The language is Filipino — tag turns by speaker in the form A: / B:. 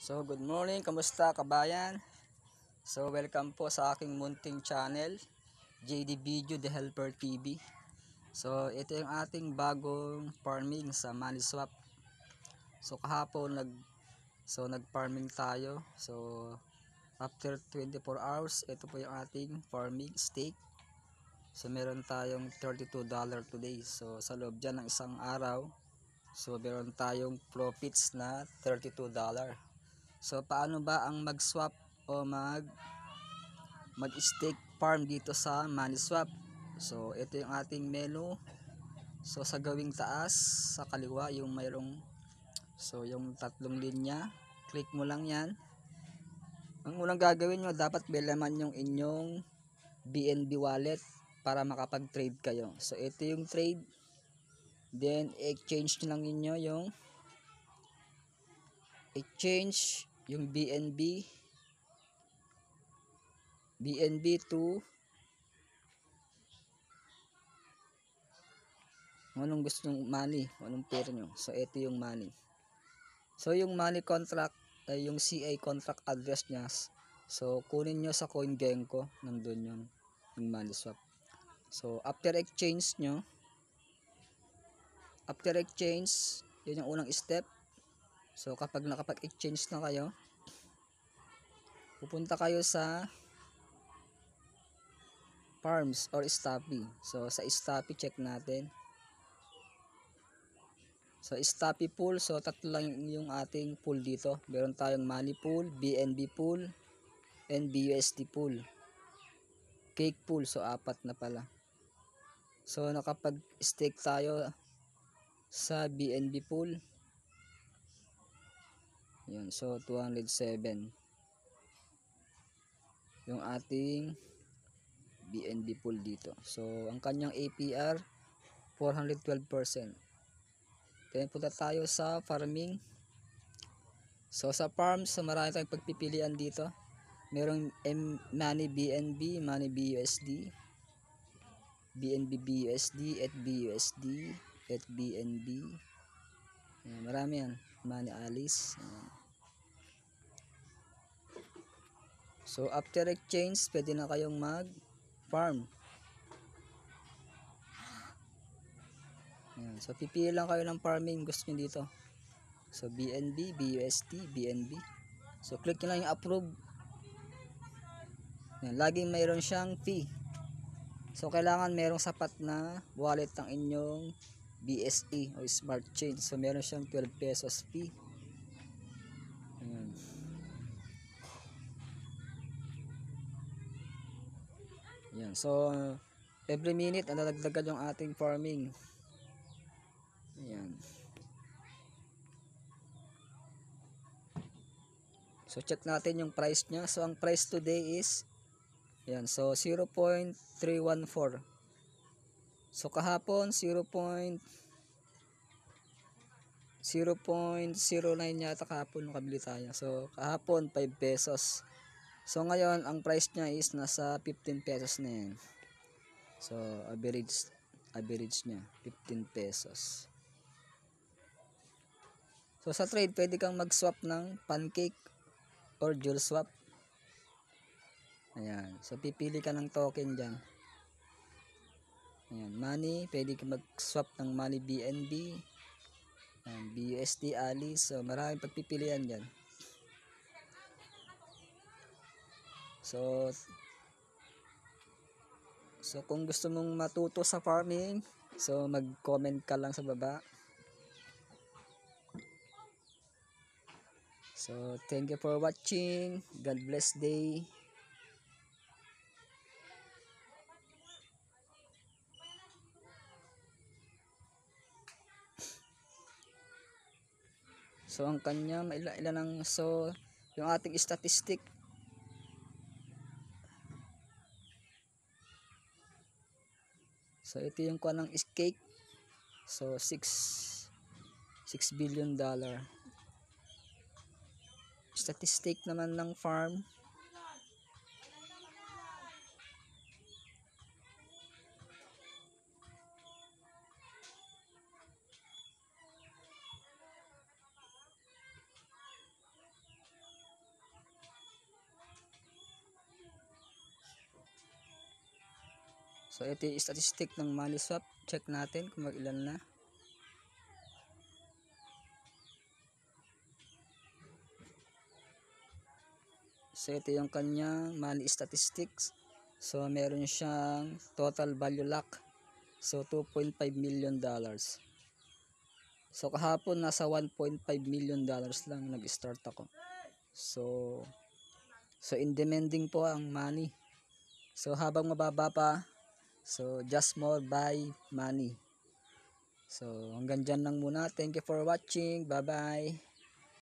A: So, good morning. Kamusta kabayan? So, welcome po sa aking munting channel, JD Video The Helper TV. So, ito yung ating bagong farming sa money swap. So, kahapon nag so nag-farming tayo. So, after 24 hours, ito po yung ating farming stake. So, meron tayong $32 today. So, sa loob dyan ng isang araw, so meron tayong profits na $32. So paano ba ang mag-swap o mag mag-stake farm dito sa Maniswap? So ito yung ating menu. So sa gawing taas sa kaliwa yung mayroong so yung tatlong linya, click mo lang 'yan. Ang unang gagawin nyo dapat belaman yung inyong BNB wallet para makapag-trade kayo. So ito yung trade. Then exchange lang niyo yung exchange yung BNB BNB to anong gusto ng money anong pera nyo so ito yung money so yung money contract ay yung CA contract address niya so kunin nyo sa CoinGecko nandun yung, yung money swap so after exchange nyo after exchange yun yung unang step So kapag nakapag-exchange na kayo, pupunta kayo sa farms or staffy. So sa staffy check natin. So staffy pool, so tatlo lang yung ating pool dito. Meron tayong money pool, BNB pool, and BUSD pool. Cake pool, so apat na pala. So nakapag-stake tayo sa BNB pool. Yun, so 207 yung ating BNB pool dito. So, ang kanyang APR 412%. Then punta tayo sa farming. So, sa farms, so marami tayong pagpipilian dito. Merong M Money BNB, Money BUSD, BNB BUSD, at BUSD, at BNB. Ayan, marami yan. Money Alice. Ayan. So after exchange, pwede na kayong mag-farm. So pipili lang kayo ng farming gusto niyo dito. So BNB, BUSD, BNB. So click niyo lang yung approve. Ayan. Laging mayroon siyang fee. So kailangan merong sapat na wallet ang inyong BSE o smart chain. So meron siyang 12 pesos fee. Yan. So, every minute, nadadagdagan yung ating farming. Ayan. So, check natin yung price niya. So, ang price today is, yan. so 0.314. So, kahapon, 0. 0.09 yata kahapon nakabili tayo. So, kahapon 5 pesos. So ngayon, ang price niya is nasa 15 pesos na yan. So average average niya 15 pesos. So sa trade, pwede kang mag-swap ng pancake or jewel swap. Ayan. So pipili ka ng token diyan. Ayan, money, pwede kang mag-swap ng money BNB, um, BUSD, ALI. So marami pagpipilian diyan. So, so kung gusto mong matuto sa farming, so mag-comment ka lang sa baba. So, thank you for watching. God bless day. So, ang kanya, ilan, ilan ang, so, yung ating statistic So ito yung kuha ng cake. So 6 6 billion dollar. Statistic naman ng farm So, ito yung statistic ng money swap. Check natin kung mag ilan na. So, ito yung kanyang money statistics. So, meron siyang total value lock. So, 2.5 million dollars. So, kahapon nasa 1.5 million dollars lang nag-start ako. So, so in demanding po ang money. So, habang mababa pa, So, just more by money. So, hanggang dyan lang muna. Thank you for watching. Bye-bye.